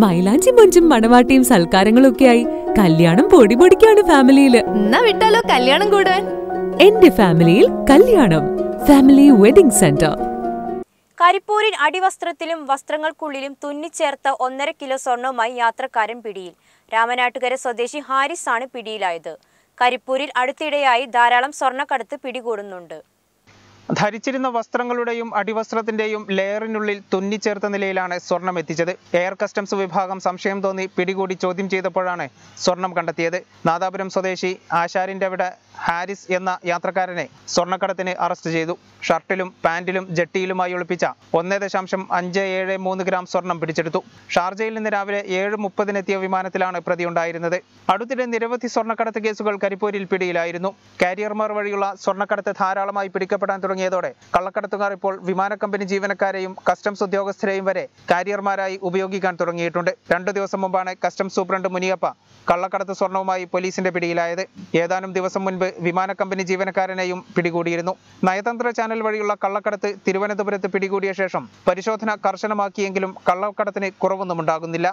മൈലാഞ്ചി മൊഞ്ചും മണവാട്ടിയും ആയി കല്യാണം പൊടി പൊടിക്കാണ് ഫാമിലിയില് എന്നാ വിട്ടാലോ കല്യാണം കൂടാൻ എന്റെ ഫാമിലിയിൽ കല്യാണം ഫാമിലി വെഡിംഗ് സെന്റർ കരിപ്പൂരിൽ അടിവസ്ത്രത്തിലും വസ്ത്രങ്ങൾക്കുള്ളിലും തുന്നിച്ചേർത്ത ഒന്നര കിലോ സ്വർണവുമായി യാത്രക്കാരൻ പിടിയിൽ രാമനാട്ടുകര സ്വദേശി ഹാരിസ് ആണ് പിടിയിലായത് കരിപ്പൂരിൽ അടുത്തിടെയായി ധാരാളം സ്വർണ്ണക്കടത്ത് പിടികൂടുന്നുണ്ട് ധരിച്ചിരുന്ന വസ്ത്രങ്ങളുടെയും അടിവസ്ത്രത്തിന്റെയും ലെയറിനുള്ളിൽ തുന്നിച്ചേർത്ത നിലയിലാണ് സ്വർണം എത്തിച്ചത് എയർ കസ്റ്റംസ് വിഭാഗം സംശയം തോന്നി പിടികൂടി ചോദ്യം ചെയ്തപ്പോഴാണ് സ്വർണം കണ്ടെത്തിയത് നാദാപുരം സ്വദേശി ആശാരിന്റെ അവിടെ ഹാരിസ് എന്ന യാത്രക്കാരനെ സ്വർണ്ണക്കടത്തിന് അറസ്റ്റ് ചെയ്തു ഷർട്ടിലും പാന്റിലും ജട്ടിയിലുമായി ഒളിപ്പിച്ച ഒന്നേ ദശാംശം അഞ്ച് ഏഴ് മൂന്ന് ഗ്രാം സ്വർണം പിടിച്ചെടുത്തു ഷാർജയിൽ നിന്ന് രാവിലെ ഏഴ് മുപ്പതിനെത്തിയ വിമാനത്തിലാണ് പ്രതിയുണ്ടായിരുന്നത് അടുത്തിടെ നിരവധി സ്വർണ്ണക്കടത്ത് കേസുകൾ കരിപ്പൂരിൽ പിടിയിലായിരുന്നു കാരിയർമാർ വഴിയുള്ള സ്വർണ്ണക്കടത്ത് ധാരാളമായി പിടിക്കപ്പെടാൻ തുടങ്ങിയതോടെ കള്ളക്കടത്തുകാർ ഇപ്പോൾ വിമാനക്കമ്പനി ജീവനക്കാരെയും കസ്റ്റംസ് ഉദ്യോഗസ്ഥരെയും വരെ കാരിയർമാരായി ഉപയോഗിക്കാൻ തുടങ്ങിയിട്ടുണ്ട് രണ്ടു ദിവസം മുമ്പാണ് കസ്റ്റംസ് സൂപ്രണ്ട് മുനിയപ്പ കള്ളക്കടത്ത് സ്വർണവുമായി പോലീസിന്റെ പിടിയിലായത് ഏതാനും ദിവസം മുൻപ് വിമാന കമ്പനി ജീവനക്കാരനെയും പിടികൂടിയിരുന്നു നയതന്ത്ര ചാനൽ വഴിയുള്ള കള്ളക്കടത്ത് തിരുവനന്തപുരത്ത് പിടികൂടിയ ശേഷം പരിശോധന കർശനമാക്കിയെങ്കിലും കള്ളക്കടത്തിന് കുറവൊന്നും ഉണ്ടാകുന്നില്ല